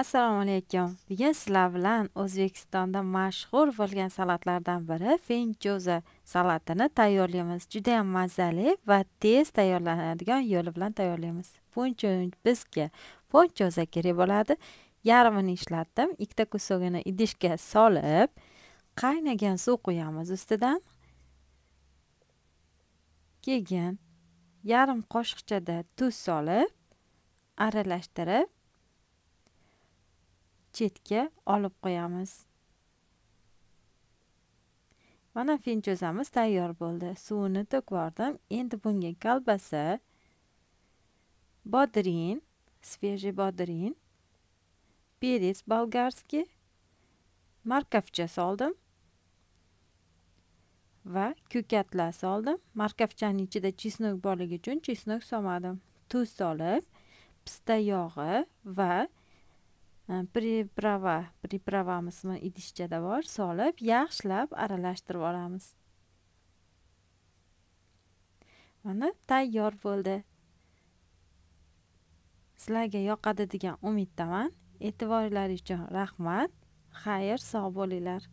assalomu alaykum bugun sizlar bilan o'zbekistonda mashhur bo'lgan salatlardan biri finchoza salatini tayyorlaymiz juda yam mazali va tez tayyorlanadigan yo'li bilan tayyorlaymiz buning uchun bizga ponchoza kerak bo'ladi yarmini ishlatdim ikkita kusogini idishga solib qaynagan suv quyamiz ustidan keyin yarim qoshiqchada tuz solib aralashtirib chetga olib qo'yamiz mana fin cho'zamiz tayyor bo'ldi suvini to'kvordim endi bunga kolbasa bodrin svежий bodrin перец болгарский markafcha soldim va ko'katlar soldim markafchaning ichida chesnok borligi uchun chesnok solmadim tuz solib pista yog'i va priprava pripravamizmi idishchada bor solib yaxshilab aralashtirib olamiz mana tayyor bo'ldi sizlarga yoqadi degan umiddaman e'tiboringlar uchun rahmat xayr sog' bo'linglar